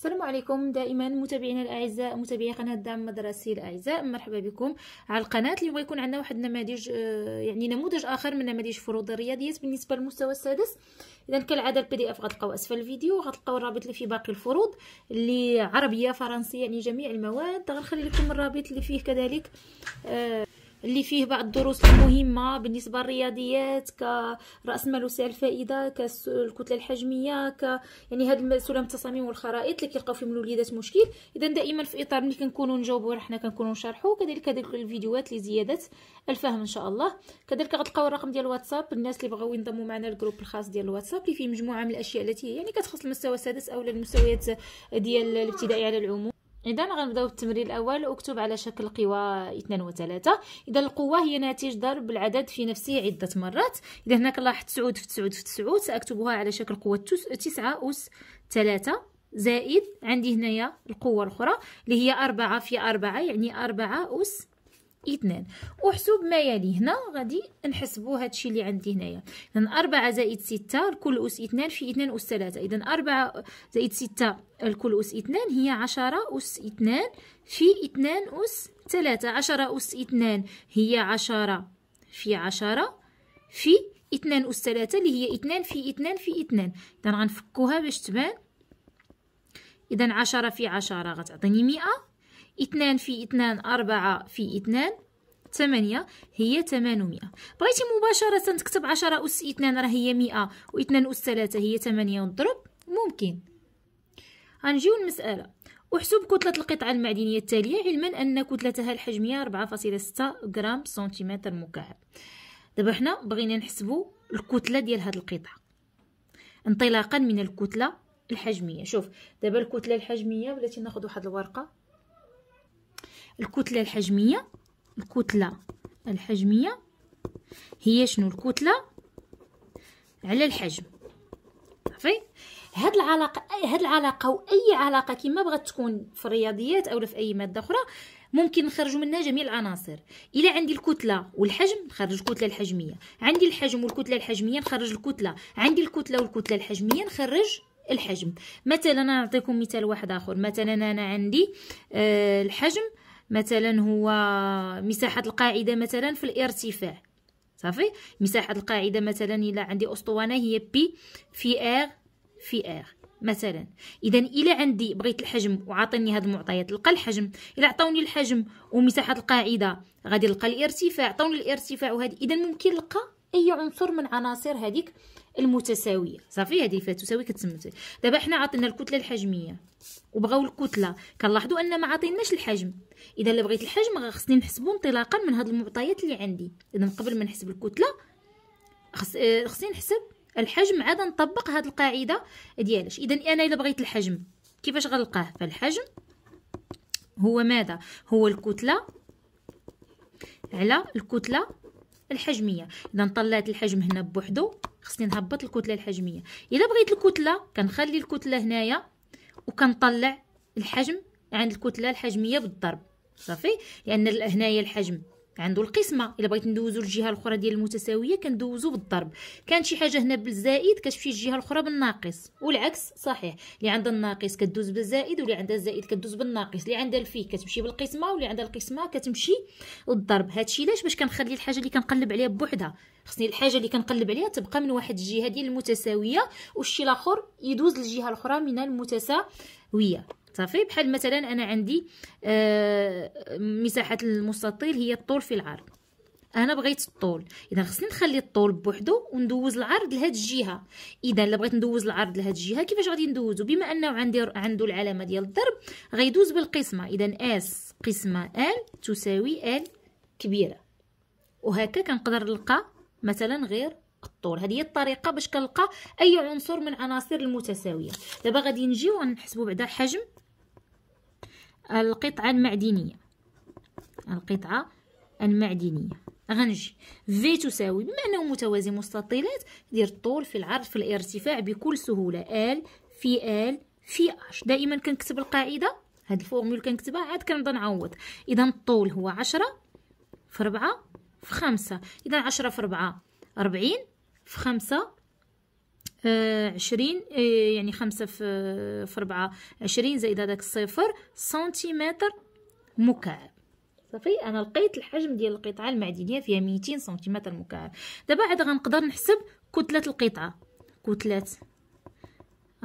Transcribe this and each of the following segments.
السلام عليكم دائما متابعينا الاعزاء متابعي قناه الدعم المدرسي الاعزاء مرحبا بكم على القناه اليوم يكون عندنا واحد النماذج آه، يعني نموذج اخر من نماذج فروض الرياضيات بالنسبه للمستوى السادس اذا كالعاده البي دي اف غتلقاو اسفل الفيديو غتلقاو الرابط اللي فيه باقي الفروض اللي عربيه فرنسيه يعني جميع المواد غنخلي لكم الرابط اللي فيه كذلك آه، اللي فيه بعض الدروس المهمه بالنسبه للرياضيات كراس مال وسع الفائده كالكتله الحجميه ك يعني هاد سلم التصاميم والخرائط اللي كيلقاو فيهم الوليدات مشكل اذا دائما في اطار ملي نجاوبو راه حنا كنكونو نشرحو كذلك هادوك الفيديوهات لزياده الفهم ان شاء الله كذلك غتلقاو الرقم ديال الواتساب الناس اللي بغاو ينضموا معنا الجروب الخاص ديال الواتساب اللي فيه مجموعه من الاشياء التي يعني كتخص المستوى السادس او المستويات ديال الابتدائي على العموم اذا غنبداو التمرين الاول اكتب على شكل قوى 2 و 3 اذا القوه هي ناتج ضرب العدد في نفسه عده مرات اذا هناك لاحظت 9 في 9 في 9 ساكتبها على شكل قوه 9 اس 3 زائد عندي هنايا القوه الاخرى اللي هي 4 في 4 يعني 4 اس اثنان وحسوب ما يلي هنا غادي نحسبوا هادشي اللي عندي هنايا اذا 4 زائد 6 الكل اس 2 في 2 اس 3 اذا 4 زائد 6 الكل اس 2 هي 10 اس 2 في 2 اس 3 10 اس 2 هي 10 في 10 في 2 اس 3 اللي هي 2 في 2 في 2 اذا غنفكوها باش تبان اذا 10 في 10 غتعطيني 100 اثنان في اثنان أربعة في اثنان ثمانية هي ثمانمائة بغيتي مباشرة تكتب عشرة أس اثنان راه هي مئة واثنان أس ثلاثة هي ثمانية ونضرب ممكن غنجيو المسألة احسب كتلة القطعة المعدنية التالية علما أن كتلتها الحجمية فاصلة ستة غرام سنتيمتر مكعب دابا حنا بغينا نحسبو الكتلة ديال هاد القطعة انطلاقا من الكتلة الحجمية شوف دابا الكتلة الحجمية بلاتي ناخد واحد الورقة الكتله الحجميه الكتله الحجميه هي شنو الكتله على الحجم صافي هاد العلاقه هاد العلاقه واي علاقه كيما بغات تكون في الرياضيات اولا في اي ماده اخرى ممكن نخرجوا منها جميع العناصر الا عندي الكتله والحجم نخرج الكتله الحجميه عندي الحجم والكتله الحجميه نخرج الكتله عندي الكتله والكتله الحجميه نخرج الحجم مثلا نعطيكم مثال واحد اخر مثلا انا عندي آه الحجم مثلا هو مساحه القاعده مثلا في الارتفاع صافي مساحه القاعده مثلا الا عندي اسطوانه هي بي في ار في ار مثلا اذا الا عندي بغيت الحجم وعاطيني هاد المعطيات نلقى الحجم الا عطاوني الحجم ومساحه القاعده غادي نلقى الارتفاع عطاوني الارتفاع وهاد اذا ممكن نلقى اي عنصر من عناصر هذيك المتساويه صافي هذه تساوي كتسمي دابا حنا عطينا الكتله الحجميه وبغاو الكتله كنلاحظوا ان ما عطيناش الحجم اذا الا بغيت الحجم خصني نحسبو انطلاقا من هاد المعطيات اللي عندي اذا قبل ما نحسب الكتله خص... آه، خصني نحسب الحجم عاد نطبق هاد القاعده ديالاش اذا انا الا بغيت الحجم كيفاش غنلقاه فالحجم هو ماذا هو الكتله على الكتله الحجميه اذا طلعت الحجم هنا بوحدو خصني نهبط الكتله الحجميه اذا بغيت الكتله كنخلي الكتله هنايا وكنطلع الحجم عند الكتله الحجميه بالضرب صافي لان هنايا الحجم عنده القسمه الا بغيت ندوزو للجهه الاخرى ديال المتساويه كندوزو بالضرب كان شي حاجه هنا بالزائد كتمشي للجهه الاخرى بالناقص والعكس صحيح اللي عندها الناقص كدوز بالزائد واللي عندها الزائد كدوز بالناقص اللي عندها الفي كتمشي بالقسمه واللي عندها القسمه كتمشي للضرب هادشي علاش باش كنخلي الحاجه اللي كنقلب عليها بوحدها خصني الحاجه اللي كنقلب عليها تبقى من واحد الجهه ديال المتساويه والشي الاخر يدوز للجهه الاخرى من المتساويه صافي بحال مثلا انا عندي آه مساحه المستطيل هي الطول في العرض انا بغيت الطول اذا خصني نخلي الطول بوحدو وندوز العرض لهاد الجهه اذا الا بغيت ندوز العرض لهاد الجهه كيفاش غادي ندوزو بما انه عندي عنده العلامه ديال الضرب غيدوز بالقسمه اذا اس قسمه ال تساوي ال كبيره وهكا كنقدر نلقى مثلا غير الطول هذه هي الطريقه باش كنلقى اي عنصر من عناصر المتساويه دابا غادي نجيو ونحسبوا بعدا حجم القطعة المعدنية القطعة المعدنية غنجي في تساوي بما أنه متوازي مستطيلات دير الطول في العرض في الارتفاع بكل سهولة ال في ال في اش دائما كنكتب القاعدة هاد الفورمول كنكتبها عاد كنبدا نعوض إذا الطول هو عشرة في ربعة في خمسة إذا عشرة في ربعة ربعين في خمسة آه، عشرين آه، يعني خمسة في آه، في ربعة عشرين زائد هذاك الصفر سنتيمتر مكعب صافي انا لقيت الحجم ديال القطعه المعدنيه فيها ميتين سنتيمتر مكعب دابا عاد غنقدر نحسب كتله القطعه كتله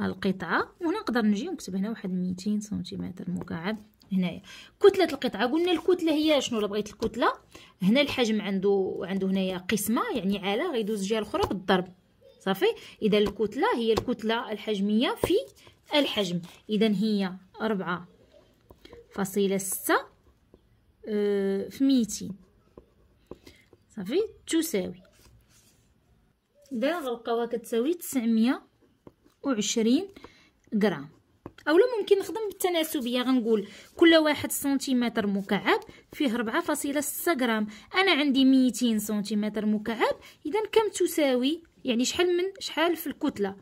القطعه وهنا نقدر نجي ونكتب هنا واحد ميتين سنتيمتر مكعب هنايا كتله القطعه قلنا الكتله هي شنو لبغيت بغيت الكتله هنا الحجم عنده عنده هنايا قسمه يعني عاله غيدوز الجهه الاخرى بالضرب صافي اذا الكتله هي الكتله الحجميه في الحجم اذا هي أربعة فاصلة ستة آه، في ميتين صافي تساوي اذا غلقاوها كتساوي تسعمية وعشرين غرام اولا ممكن نخدم بالتناسبيه غنقول كل واحد سنتيمتر مكعب فيه 4.6 غرام انا عندي 200 سنتيمتر مكعب اذا كم تساوي يعني شحال من شحال في الكتله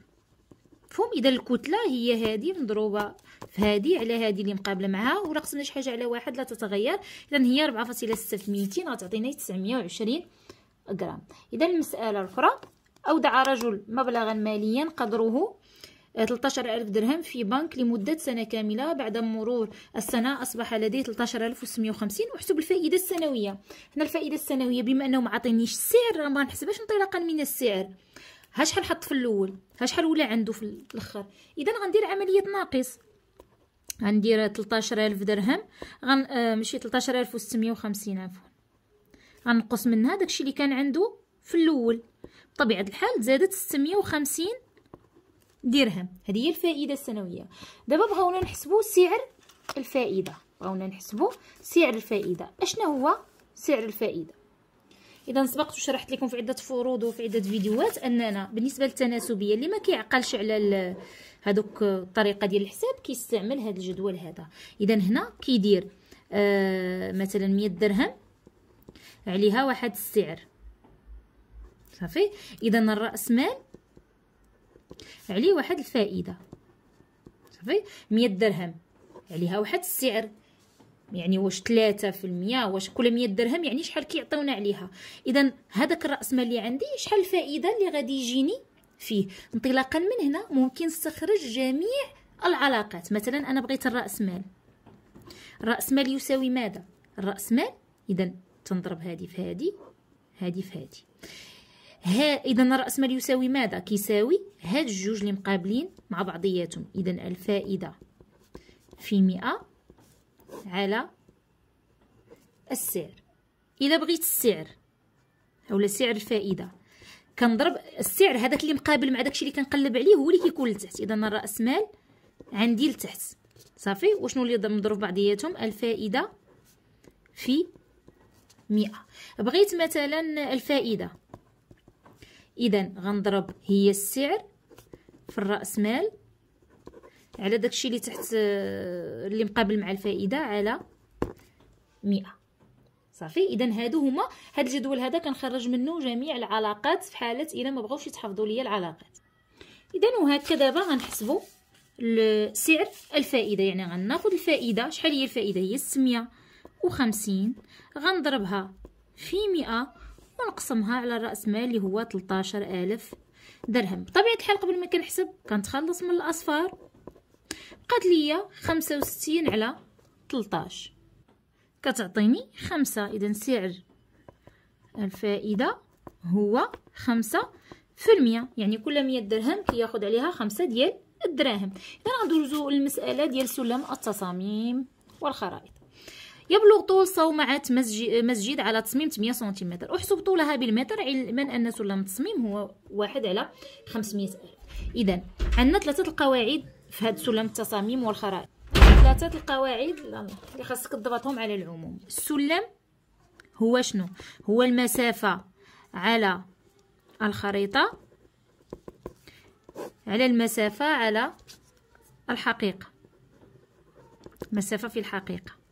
مفهوم اذا الكتله هي هذه مضروبه في هذه على هذه اللي مقابله معها ولا خصنا شي حاجه على واحد لا تتغير اذا هي 4.6 في 200 غتعطينا 920 غرام اذا المساله الاخرى اودع رجل مبلغا ماليا قدره 13000 درهم في بنك لمدة سنة كاملة بعد مرور السنة أصبح لديه 13650 وحسب الفائدة السنوية هنا الفائدة السنوية بما أنه ما عطينيش السعر راه ما نحسبهاش انطلاقا من السعر ها شحال حط في الاول ها شحال ولا عنده في الاخر اذا غندير عمليه ناقص غندير 13000 درهم غن آه ماشي 13650 عفوا غنقص منها داكشي اللي كان عنده في الاول بطبيعه الحال زادت 650 درهم هذه هي الفائده السنويه دابا بغاونا نحسبوا سعر الفائده بغاونا نحسبوا سعر الفائده اشنا هو سعر الفائده اذا سبقت وشرحت لكم في عده فروض وفي عده فيديوهات اننا بالنسبه للتناسبيه اللي ما كيعقلش على هذوك الطريقه ديال الحساب كيستعمل هذا الجدول هذا اذا هنا كيدير آه مثلا 100 درهم عليها واحد السعر صافي اذا الراس مال عليه واحد الفائده صافي مية درهم عليها واحد السعر يعني واش تلاتة في المية واش كل مية درهم يعني شحال كيعطيونا عليها اذا هذاك الراس مال اللي عندي شحال الفائده اللي غادي يجيني فيه انطلاقا من هنا ممكن نستخرج جميع العلاقات مثلا انا بغيت الراس مال راس مال يساوي ماذا الراس مال اذا تنضرب هذه في هذه هذه في هذه ها اذا راس مال يساوي ماذا كيساوي هاد الجوج اللي مقابلين مع بعضياتهم اذا الفائده في مئة على السعر الا بغيت السعر اولا سعر الفائده كنضرب السعر هذاك اللي مقابل مع داكشي اللي كنقلب عليه هو اللي كيكون لتحت اذا راس مال عندي لتحت صافي وشنو اللي مضروب بعضياتهم الفائده في مئة بغيت مثلا الفائده اذا غنضرب هي السعر في الراس مال على داكشي اللي تحت آه، اللي مقابل مع الفائده على 100 صافي اذا هادو هما هاد الجدول هذا كنخرج منه جميع العلاقات في حاله الا ما بغاوش يتحفظوا ليا العلاقات اذا وهكذا دابا غنحسبوا سعر الفائده يعني غناخذ الفائده شحال هي الفائده هي 650 غنضربها في 100 ونقسمها على راس مال اللي هو 13000 درهم بطبيعه الحال قبل ما كنحسب كنتخلص من الاصفار بقات ليا 65 على 13 كتعطيني 5 اذا سعر الفائده هو 5 في المية يعني كل مية درهم كياخذ عليها خمسة ديال الدراهم اذا غندوزو للمساله ديال سلم التصاميم والخرائط يبلغ طول صومعة مسجد على تصميم 8 سنتيمتر احسب طولها بالمتر علما أن سلم التصميم هو واحد على 500 ألف إذا عندنا ثلاثة القواعد في هذا سلم التصاميم والخرائط ثلاثة القواعد اللي خاصك تضبطهم على العموم السلم هو شنو هو المسافة على الخريطة على المسافة على الحقيقة مسافة في الحقيقة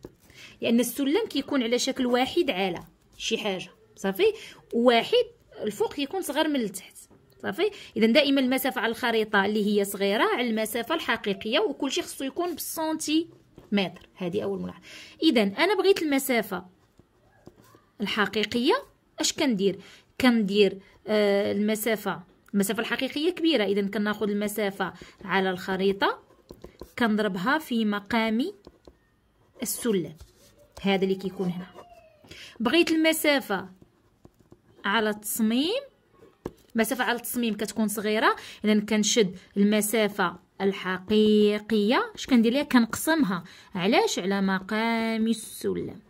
لان السلم كيكون على شكل واحد على شي حاجه صافي واحد الفوق كيكون صغر من التحت صافي اذا دائما المسافه على الخريطه اللي هي صغيره على المسافه الحقيقيه وكل شيء خصو يكون بالسنتي متر هذه اول ملاحظه اذا انا بغيت المسافه الحقيقيه اش كندير كندير آه المسافه المسافه الحقيقيه كبيره اذا كناخذ المسافه على الخريطه كنضربها في مقام السلم هذا اللي كيكون هنا بغيت المسافه على التصميم مسافه على التصميم كتكون صغيره اذا كنشد المسافه الحقيقيه اش كندير ليها كنقسمها علاش على مقام السلم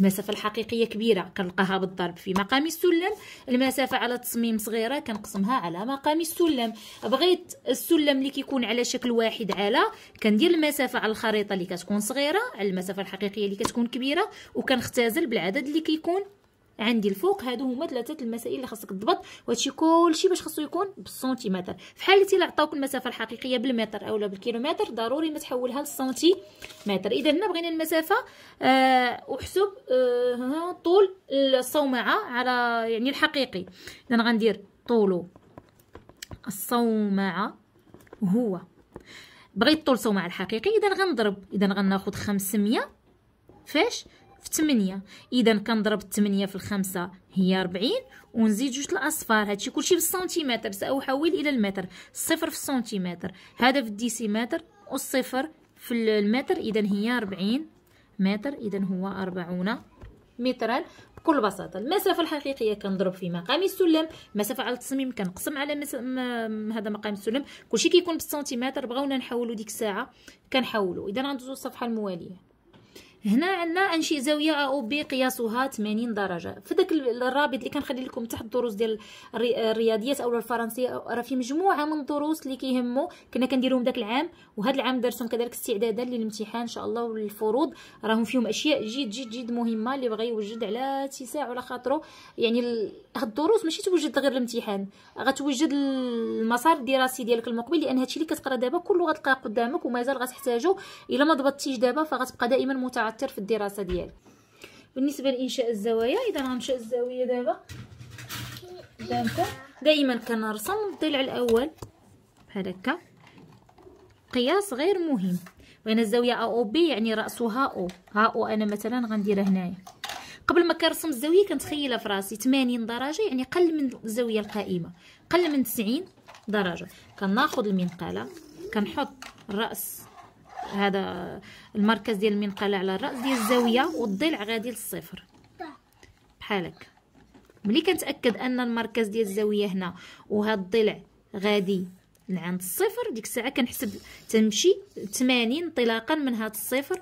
المسافه الحقيقيه كبيره كنلقاها بالضرب في مقام السلم المسافه على تصميم صغيره كنقسمها على مقام السلم بغيت السلم اللي كيكون على شكل واحد على كندير المسافه على الخريطه اللي كتكون صغيره على المسافه الحقيقيه اللي كتكون كبيره وكنختزل بالعدد اللي كيكون عندي الفوق هادو هما ثلاثه المسائل اللي خاصك تضبط وهادشي كلشي باش خاصو يكون بالسنتيمتر في حاله الا عطاوك المسافه الحقيقيه بالمتر اولا بالكيلومتر ضروري ما تحولها للسنتيمتر اذا هنا بغينا المسافه آه وحسب آه طول الصومعه على يعني الحقيقي اذا غندير طوله الصومعه هو بغيت طول الصومعه الحقيقي اذا غنضرب اذا غناخذ 500 فاش في 8 اذا كنضرب 8 في 5 هي 40 ونزيد جوج الاصفار هادشي كلشي بالسنتيمتر ساحول الى المتر صفر في السنتيمتر هذا في الديسيمتر والصفر في المتر اذا هي 40 متر اذا هو 40 مترا بكل بساطه المسافه الحقيقيه كنضرب في مقام السلم مسافه على التصميم كنقسم على مس... م... هذا مقام السلم كلشي كيكون بالسنتيمتر بغاونا نحولو ديك الساعه كنحولو اذا غندوزو الصفحه المواليه هنا عندنا انشئ زاويه ا او بي قياسها 80 درجه في داك الرابط اللي كنخلي لكم تحت الدروس ديال الرياضيات او الفرنسيه راه في مجموعه من الدروس اللي كيهمو كنا كنديروهم داك العام وهذا العام درتهم كذلك استعدادا للامتحان ان شاء الله وللفروض راهم فيهم اشياء جد جد جد مهمه اللي بغى يوجد على اتساع على خاطرو يعني هاد الدروس ماشي توجد غير الامتحان غتوجد المسار الدراسي ديالك المقبل لان هادشي اللي كتقرا دابا كله غتلقاه قدامك ومازال غتحتاجو الا ما ضبطتيش دابا فغتبقى دائما متعطل تعثر في الدراسه ديالي بالنسبه لانشاء الزوايا اذا غنشاء الزاويه دابا دائما كنرسم الضلع الاول بحال هكا قياس غير مهم وين الزاويه ا او بي يعني راسها او ها او انا مثلا غنديرها هنايا قبل ما كنرسم الزاويه كنتخيلها في راسي 80 درجه يعني قل من الزاويه القائمه قل من 90 درجه كناخذ المنقاله كنحط الراس هذا المركز ديال المنقله على الراس ديال الزاويه والضلع غادي للصفر بحال هكا ملي كنتاكد ان المركز ديال الزاويه هنا وهاد الضلع غادي لعند الصفر ديك الساعه كنحسب تمشي تمانين انطلاقا من هاد الصفر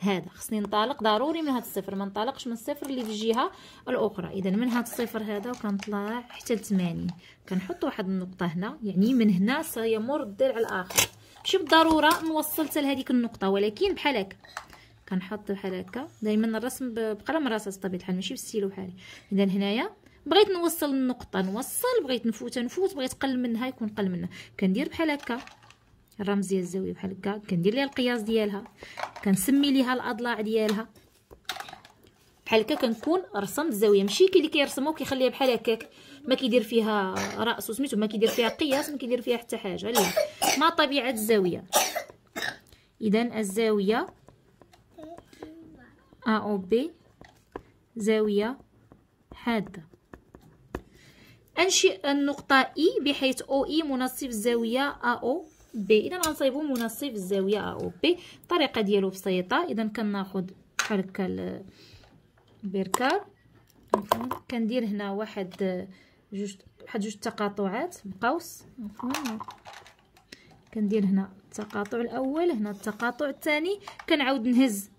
هذا خصني نطلق ضروري من هاد الصفر ما نطلقش من الصفر اللي في الجهه الاخرى اذا من هاد الصفر هذا وكنطلع حتى ل 80 كنحط واحد النقطه هنا يعني من هنا سيمر الضلع الاخر ماشي بالضروره نوصلت لهذيك النقطه ولكن بحال هكا كنحط بحال هكا دائما الرسم بقلم رصاص بطبيعه الحال ماشي بالستيلو بحالي اذا هنايا بغيت نوصل النقطه نوصل بغيت نفوت نفوت بغيت نقل منها يكون قل منها كندير بحال هكا الرمز ديال الزاويه بحال هكا كندير ليها القياس ديالها كنسمي ليها الاضلاع ديالها بحال هكا كنكون رسمت الزاويه ماشي كي اللي كيرسمو كيخليها بحال هكاك ما كيدير فيها راس وسميتو ما كيدير فيها قياس ما كيدير فيها حتى حاجه لا ما طبيعه الزاويه اذا الزاويه ا او بي زاويه حاده انشئ النقطه اي e بحيث او اي e منصف الزاويه ا او بي اذا غنصايبو منصف الزاويه ا او بي الطريقه ديالو بسيطه اذا كناخذ بحال هكا البركار كندير هنا واحد جوج بحال جوج تقاطعات بقوس آه. كندير هنا التقاطع الاول هنا التقاطع الثاني كنعاود نهز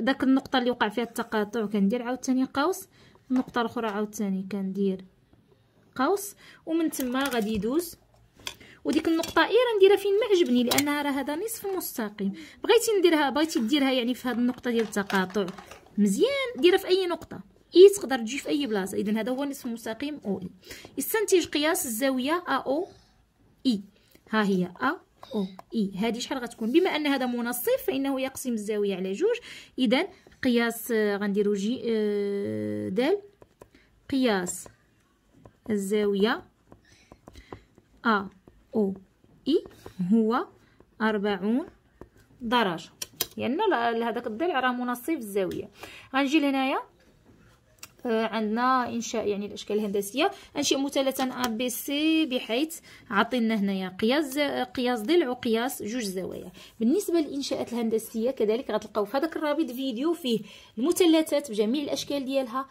داك النقطه اللي وقع فيها التقاطع كندير عاوتاني قوس النقطه الاخرى عاوتاني كندير قوس ومن تما غادي يدوز وديك النقطه اي راه نديرها فين ما عجبني لانها راه هذا نصف مستقيم بغيتي نديرها بغيتي ديرها يعني في هذه النقطه ديال التقاطع مزيان ديرها في اي نقطه اي تقدر تجي في اي بلاصه اذا هذا هو نصف المستقيم او اي يستنتج قياس الزاويه ا او اي ها هي ا او اي هذه شحال غتكون بما ان هذا منصف فانه يقسم الزاويه على جوج اذا قياس آه، غنديرو جي آه، دال قياس الزاويه ا او اي هو أربعون درجه لان يعني هذاك الضلع راه منصف الزاويه غنجي لهنايا عندنا انشاء يعني الاشكال الهندسيه انشئ مثلثا ا بي سي بحيث عطينا هنايا قياس قياس ضلع وقياس جوج زوايا بالنسبه للانشاءات الهندسيه كذلك غتلقاو في هذاك الرابط فيديو فيه المثلثات بجميع الاشكال ديالها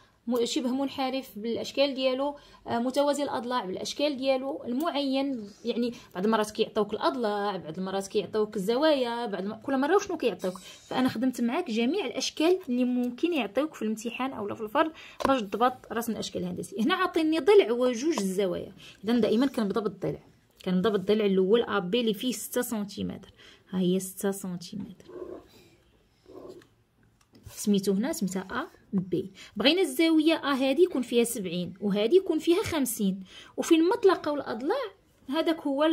شبه منحرف بالاشكال ديالو آه، متوازي الاضلاع بالاشكال ديالو المعين يعني بعض المرات كيعطيوك الاضلاع بعض المرات كيعطيوك الزوايا بعض المرات كل مره وشنو كيعطيوك فانا خدمت معاك جميع الاشكال اللي ممكن يعطيوك في الامتحان اولا في الفرض باش تضبط رسم الاشكال الهندسي هنا عطيني ضلع وجوج الزوايا اذا دائما كنبدا بالضلع كنبدا بالضلع الاول ابي اللي فيه 6 سنتيمتر ها هي 6 سنتيمتر سميتو هنا سميتها ا بي بغينا الزاويه ا آه، هذه يكون فيها 70 وهذه يكون فيها 50 وفين ما تلاقاو الاضلاع هذاك هو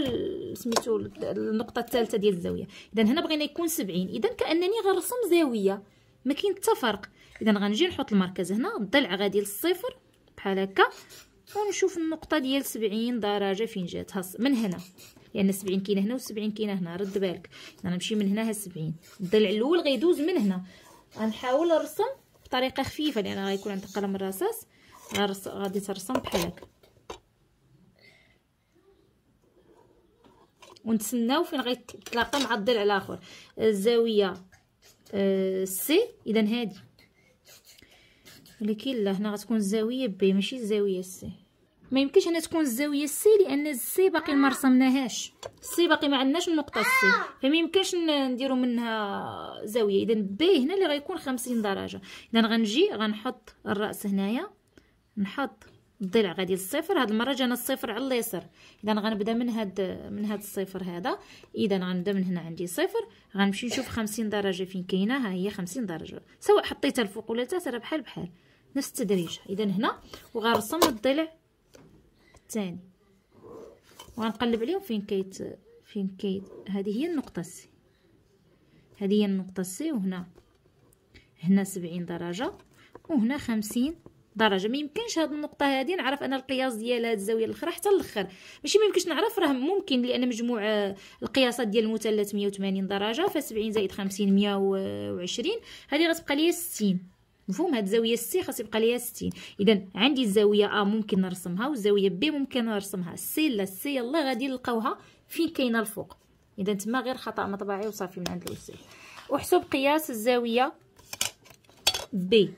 سميتو النقطه الثالثه ديال الزاويه اذا هنا بغينا يكون 70 اذا كانني غنرسم زاويه ما كاين حتى فرق اذا غنجي نحط المركز هنا الضلع غادي للصفر بحال هكا ونشوف النقطه ديال 70 درجه فين جات من هنا لان يعني 70 كاينه هنا و70 كاينه هنا رد بالك انا نمشي من هنا ها 70 الضلع الاول غيدوز من هنا غنحاول نرسم بطريقه خفيفه لان غيكون عندك قلم الرصاص غادي ترسم بحال هكا ونتسناو فين غيتلاقى مع الضلع الاخر الزاويه آه، سي اذا هادي ولكن لا هنا غتكون الزاويه بي ماشي الزاويه سي ما يمكنش هنا تكون الزاويه السي لان السي باقي ما رسمناهاش السي باقي ما عندناش النقطه السي آه. فما يمكنش نديرو منها زاويه اذا بي هنا اللي غيكون 50 درجه اذا غنجي غنحط الراس هنايا نحط الضلع غادي للصفر هاد المره جانا الصفر على اليسر اذا غنبدا من هاد من هاد الصفر هذا اذا غنبدا من هنا عندي صفر غنمشي نشوف 50 درجه فين كاينه ها هي 50 درجه سواء حطيتها الفوق ولا تحت راه بحال بحال نفس التدريج اذا هنا وغنرسم الضلع الثاني وغنقلب عليهم فين كيت فين كيت هذه هي النقطه سي هذه هي النقطه سي وهنا هنا 70 درجه وهنا 50 درجه ما يمكنش هذه النقطه هذه نعرف انا القياس ديال هذه الزاويه الاخرى حتى الاخر ماشي ما يمكنش نعرف راه ممكن لان مجموع آه، القياسات ديال المثلث 180 درجه ف 70 زائد 50 120 هذه غتبقى لي 60 مفهوم هاد الزاويه سي خاص يبقى ليا 60 اذا عندي الزاويه ا ممكن نرسمها والزاويه بي ممكن نرسمها سي لا سي يلا غادي نلقاوها فين كاينه الفوق اذا تما غير خطا مطبعي وصافي من عند الاستاذ احسب قياس الزاويه بي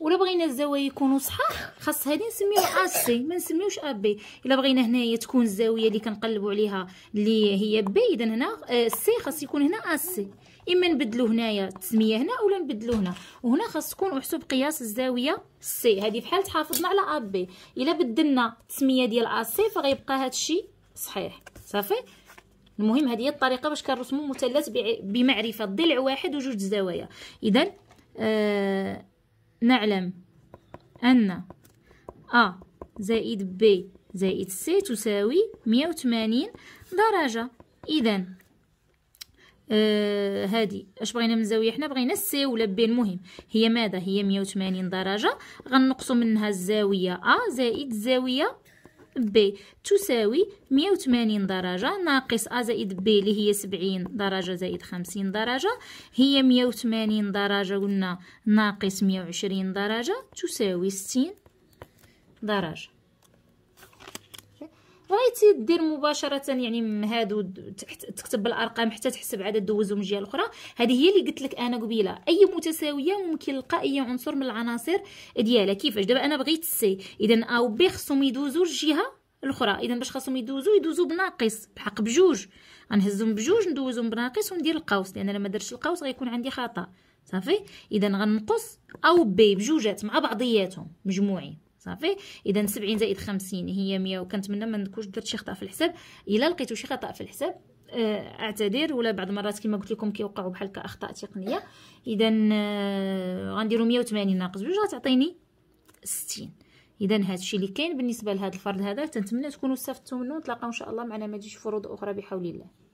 ولا بغينا الزوايا يكونوا صحاح خاص هذه نسميوها سي ما نسميوش ا بي الا بغينا هنايا تكون الزاويه اللي كنقلبوا عليها اللي هي بي اذا هنا آه، سي خاص يكون هنا ا سي اما نبدلو هنايا التسميه هنا اولا نبدلو هنا وهنا خاص تكون احسب بقياس الزاويه سي هذه بحال تحافظنا على ا بي الا بدلنا التسميه ديال ا سي فغيبقى هادشي صحيح صافي المهم هذه هي الطريقه باش كنرسمو مثلث بمعرفه ضلع واحد وجوج زوايا اذا آه نعلم ان ا زائد ب زائد سي تساوي 180 درجه اذا آه هادي اش بغينا من زاويه حنا بغينا السي ولا بي المهم هي ماذا هي 180 درجه غنقصوا منها الزاويه ا زائد الزاويه بي تساوي 180 درجة ناقص أ زائد بي اللي هي 70 درجة زائد 50 درجة هي 180 درجة قلنا ناقص 120 درجة تساوي 60 درجة بغيتي دير مباشره يعني من هادو تكتب بالارقام حتى تحسب عدد دوزو من الجهه الاخرى هذه هي اللي قلت لك انا قبيله اي متساويه ممكن نلقى اي عنصر من العناصر ديالها كيفاش دابا انا بغيت سي اذا ا وبي خصهم يدوزوا الجهه الاخرى اذا باش خاصهم يدوزوا يدوزوا بناقص بحق بجوج غنهزهم بجوج ندوزهم بناقص وندير القوس لان انا ما درتش القوس غيكون عندي خطا صافي اذا غنقص او بي بجوجات مع بعضياتهم مجموعين صافي اذا 70 زائد 50 هي 100 وكنتمنى ما نكونش درت شي خطا في الحساب الا لقيتو شي خطا في الحساب آه، اعتذر ولا بعض المرات كما قلت لكم كيوقعوا بحال اخطاء تقنيه اذا آه، غنديروا 180 ناقص 2 غتعطيني 60 اذا هذا الشيء اللي كاين بالنسبه لهذا الفرد هذا تنتمنى تكونوا استفدتوا منه نتلاقاو ان شاء الله مع نماذج فروض اخرى بحول الله